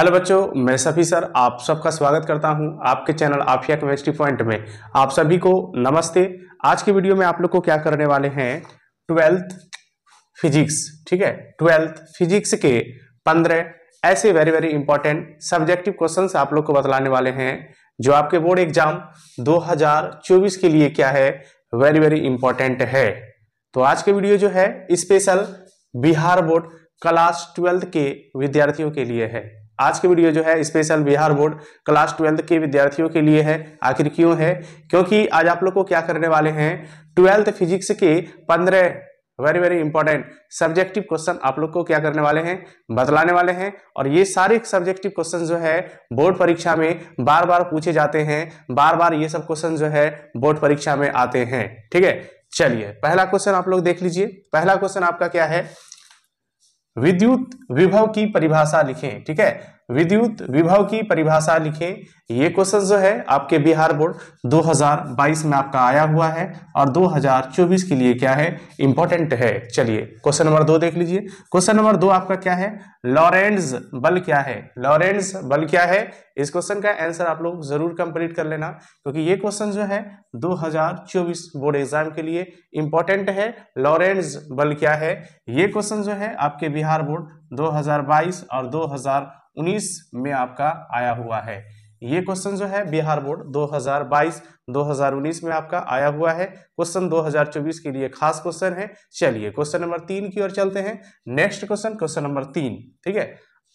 hello बच्चों मैं सफ़ी sir आप सबका स्वागत करता हूं आपके चैनल आफिया केमिस्ट्री पॉइंट में आप सभी को नमस्ते आज की वीडियो में आप लोग को क्या करने वाले हैं ट्वेल्थ फिजिक्स ठीक है ट्वेल्थ फिजिक्स के पंद्रह ऐसे very very important subjective question आप लोग को बतलाने वाले हैं जो आपके बोर्ड एग्जाम दो के लिए क्या है वेरी वेरी इंपॉर्टेंट है तो आज की वीडियो जो है special Bihar board class twelfth के विद्यार्थियों के लिए है आज की वीडियो जो है special Bihar board class twelfth के विद्यार्थियों के लिए है आखिर क्यों है क्योंकि आज आप लोग को क्या करने वाले हैं ट्वेल्थ फिजिक्स के पंद्रह very very important subjective question आप लोग को क्या करने वाले हैं बतलाने वाले हैं और ये सारे सब्जेक्टिव क्वेश्चन जो है बोर्ड परीक्षा में बार बार पूछे जाते हैं बार बार ये सब क्वेश्चन जो है बोर्ड परीक्षा में आते हैं ठीक है चलिए पहला क्वेश्चन आप लोग देख लीजिए पहला क्वेश्चन आपका क्या है विद्युत विभव की परिभाषा लिखें ठीक है विद्युत विभव की परिभाषा लिखे ये क्वेश्चन जो है आपके बिहार बोर्ड 2022 में आपका आया हुआ है और 2024 के लिए क्या है इंपॉर्टेंट है चलिए क्वेश्चन नंबर दो देख लीजिए क्वेश्चन नंबर दो आपका क्या है लॉरेंस बल क्या है लॉरेंस बल क्या है इस क्वेश्चन का आंसर आप लोग जरूर कंप्लीट कर लेना क्योंकि ये क्वेश्चन जो है दो बोर्ड एग्जाम के लिए इंपॉर्टेंट है लॉरेंस बल क्या है ये क्वेश्चन जो है आपके बिहार बोर्ड दो और दो 2019 में आपका आया हुआ है ये क्वेश्चन जो है बिहार बोर्ड 2022 2019 में आपका आया हुआ है क्वेश्चन 2024 के लिए खास क्वेश्चन है चलिए क्वेश्चन नंबर तीन की ओर चलते हैं नेक्स्ट क्वेश्चन क्वेश्चन नंबर तीन ठीक है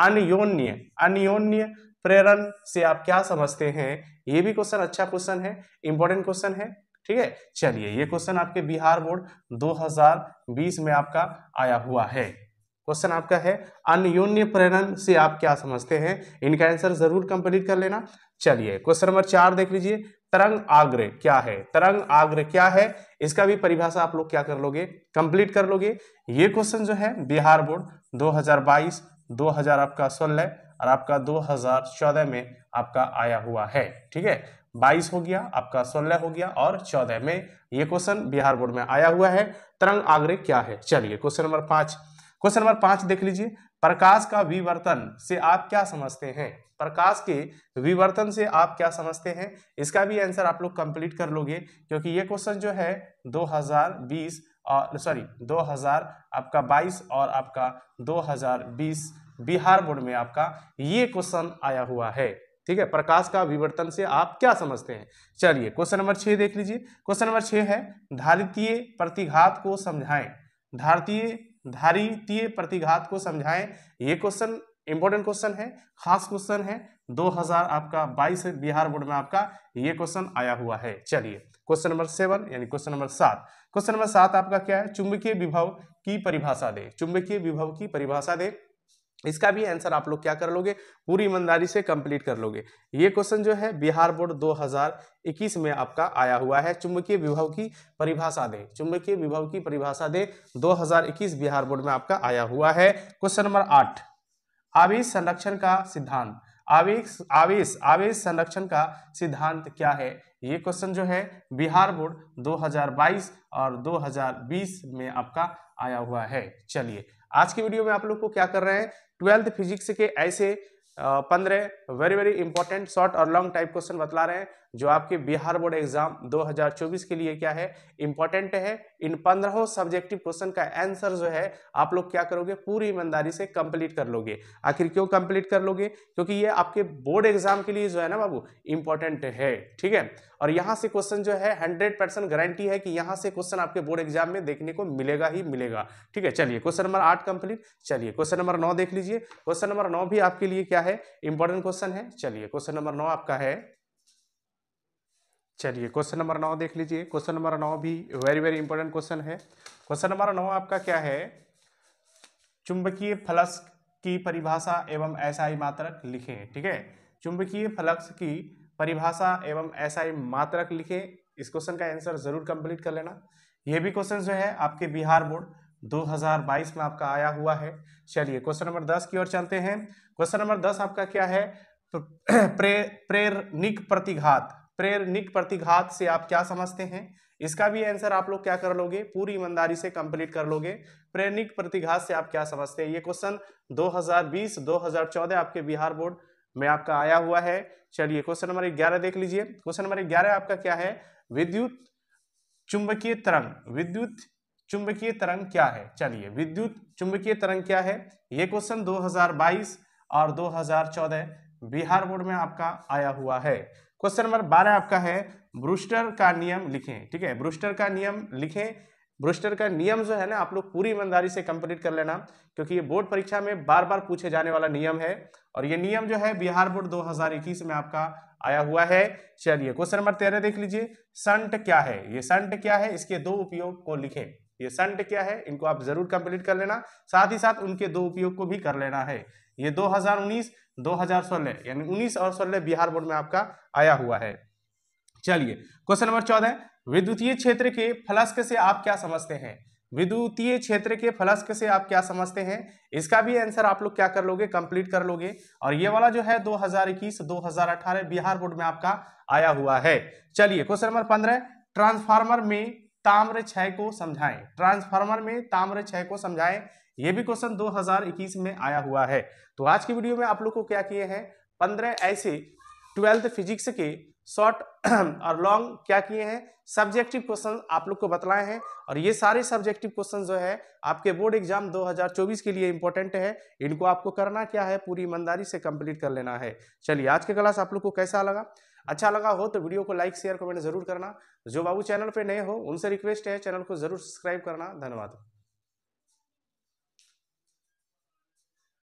अनयोन्य अनयोन्य प्रेरण से आप क्या समझते हैं ये भी क्वेश्चन अच्छा क्वेश्चन है इंपॉर्टेंट क्वेश्चन है ठीक है चलिए ये क्वेश्चन आपके बिहार बोर्ड 2020 में आपका आया हुआ है क्वेश्चन आपका है अन्योन्य प्रेरण से आप क्या समझते हैं इनका आंसर जरूर कंप्लीट कर लेना चलिए क्वेश्चन नंबर चार देख लीजिए तरंग आग्रह क्या है तरंग आग्रह क्या है इसका भी परिभाषा आप लोग क्या कर लोगे कंप्लीट कर लोगे ये क्वेश्चन जो है बिहार बोर्ड 2022 2000 आपका सोलह और आपका 2014 में आपका आया हुआ है ठीक है बाईस हो गया आपका सोलह हो गया और चौदह में ये क्वेश्चन बिहार बोर्ड में आया हुआ है तरंग आग्रह क्या है चलिए क्वेश्चन नंबर पांच क्वेश्चन नंबर पांच देख लीजिए प्रकाश का विवर्तन से आप क्या समझते हैं प्रकाश के विवर्तन से आप क्या समझते हैं इसका भी आंसर आप लोग कंप्लीट कर लोगे क्योंकि ये क्वेश्चन जो है 2020 और सॉरी 2000 आपका 22 और आपका 2020 बिहार बोर्ड में आपका ये क्वेश्चन आया हुआ है ठीक है प्रकाश का विवर्तन से आप क्या समझते हैं चलिए क्वेश्चन नंबर छह देख लीजिए क्वेश्चन नंबर छह है भारतीय प्रतिघात को समझाएं भारतीय धारितीय प्रतिघात को समझाएं ये क्वेश्चन इंपॉर्टेंट क्वेश्चन है खास क्वेश्चन है 2000 आपका 22 बिहार बोर्ड में आपका ये क्वेश्चन आया हुआ है चलिए क्वेश्चन नंबर सेवन यानी क्वेश्चन नंबर सात क्वेश्चन नंबर सात आपका क्या है चुंबकीय विभव की परिभाषा दे चुंबकीय विभव की परिभाषा दे इसका भी आंसर आप लोग क्या कर लोगे पूरी ईमानदारी से कंप्लीट कर लोगे ये क्वेश्चन जो है बिहार बोर्ड 2021 में आपका आया हुआ है चुंबकीय विभव की परिभाषा दें चुंबकीय विभव की परिभाषा दें 2021 बिहार बोर्ड में आपका आया हुआ है क्वेश्चन नंबर आठ आवेश संरक्षण का सिद्धांत आवेश आवेश आवेश संरक्षण का सिद्धांत क्या है ये क्वेश्चन जो है बिहार बोर्ड दो और दो में आपका आया हुआ है चलिए आज की वीडियो में आप लोग को क्या कर रहे हैं ट्वेल्थ फिजिक्स के ऐसे पंद्रह वेरी वेरी इंपॉर्टेंट शॉर्ट और लॉन्ग टाइप क्वेश्चन बतला रहे हैं जो आपके बिहार बोर्ड एग्जाम 2024 के लिए क्या है इंपॉर्टेंट है इन पंद्रहों सब्जेक्टिव क्वेश्चन का आंसर जो है आप लोग क्या करोगे पूरी ईमानदारी से कंप्लीट कर लोगे आखिर क्यों कंप्लीट कर लोगे क्योंकि ये आपके बोर्ड एग्जाम के लिए जो है ना बाबू इंपॉर्टेंट है ठीक है और यहाँ से क्वेश्चन जो है हंड्रेड परसेंट गारंटी है कि यहाँ से क्वेश्चन आपके बोर्ड एग्जाम में देखने को मिलेगा ही मिलेगा ठीक है चलिए क्वेश्चन नंबर आठ कंप्लीट चलिए क्वेश्चन नंबर नौ देख लीजिए क्वेश्चन नंबर नौ भी आपके लिए क्या है इंपॉर्टेंट क्वेश्चन है चलिए क्वेश्चन नंबर नौ आपका है चलिए क्वेश्चन नंबर नौ देख लीजिए क्वेश्चन नंबर नौ भी वेरी वेरी इंपॉर्टेंट क्वेश्चन है क्वेश्चन नंबर नौ आपका क्या है चुंबकीय फलक्स की परिभाषा एवं ही मात्रक लिखें ठीक है चुंबकीय फलक्स की परिभाषा एवं ही मात्रक लिखें इस क्वेश्चन का आंसर जरूर कंप्लीट कर लेना ये भी क्वेश्चन जो है आपके बिहार बोर्ड 2022 में आपका आया हुआ है चलिए क्वेश्चन नंबर 10 की ओर चलते हैं क्वेश्चन नंबर 10 आपका क्या है प्रेरणिक प्रतिघात प्रेरणिक प्रतिघात से आप क्या समझते हैं इसका भी आंसर आप लोग क्या कर लोगे पूरी ईमानदारी से कंप्लीट कर लोगे प्रेरणिक प्रतिघात से आप क्या समझते हैं ये क्वेश्चन 2020 2014 आपके बिहार बोर्ड में आपका आया हुआ है चलिए क्वेश्चन नंबर ग्यारह देख लीजिए क्वेश्चन नंबर ग्यारह आपका क्या है विद्युत चुंबकीय तरंग विद्युत चुंबकीय तरंग क्या है चलिए विद्युत चुंबकीय तरंग क्या है ये क्वेश्चन 2022 और 2014 बिहार बोर्ड में आपका आया हुआ है क्वेश्चन नंबर बारह आपका है ब्रूस्टर का नियम लिखें ठीक है ब्रूस्टर का नियम लिखें ब्रूस्टर का नियम जो है ना आप लोग पूरी ईमानदारी से कंप्लीट कर लेना क्योंकि ये बोर्ड परीक्षा में बार बार पूछे जाने वाला नियम है और ये नियम जो है बिहार बोर्ड 2021 में आपका आया हुआ है चलिए क्वेश्चन नंबर तेरह देख लीजिए संट क्या है ये संट क्या है इसके दो उपयोग को लिखें ये संट क्या है इनको आप जरूर कंप्लीट कर लेना साथ ही साथ उनके दो उपयोग को भी कर लेना है ये 2019 2016 यानी 19 और 16 बिहार बोर्ड में आपका आया हुआ है चलिए क्वेश्चन नंबर चौदह विद्युतीय क्षेत्र के फलस्क से आप क्या समझते हैं विद्युतीय क्षेत्र के फलस्क से आप क्या समझते हैं इसका भी आंसर आप लोग क्या कर लोगे कंप्लीट कर लोगे और ये वाला जो है 2021 2018 बिहार बोर्ड में आपका आया हुआ है चलिए क्वेश्चन नंबर पंद्रह ट्रांसफार्मर में ताम्र क्षय को समझाएं ट्रांसफार्मर में ताम्र क्षय को समझाएं ये भी क्वेश्चन 2021 में आया हुआ है तो आज की वीडियो में आप लोग को क्या किए हैं पंद्रह ऐसे ट्वेल्थ फिजिक्स के शॉर्ट और लॉन्ग क्या किए हैं सब्जेक्टिव क्वेश्चन आप लोग को बतलाए हैं और ये सारे सब्जेक्टिव क्वेश्चन जो है आपके बोर्ड एग्जाम 2024 के लिए इंपॉर्टेंट है इनको आपको करना क्या है पूरी ईमानदारी से कंप्लीट कर लेना है चलिए आज के क्लास आप लोग को कैसा लगा अच्छा लगा हो तो वीडियो को लाइक शेयर कमेंट जरूर करना जो बाबू चैनल पर नए हो उनसे रिक्वेस्ट है चैनल को जरूर सब्सक्राइब करना धन्यवाद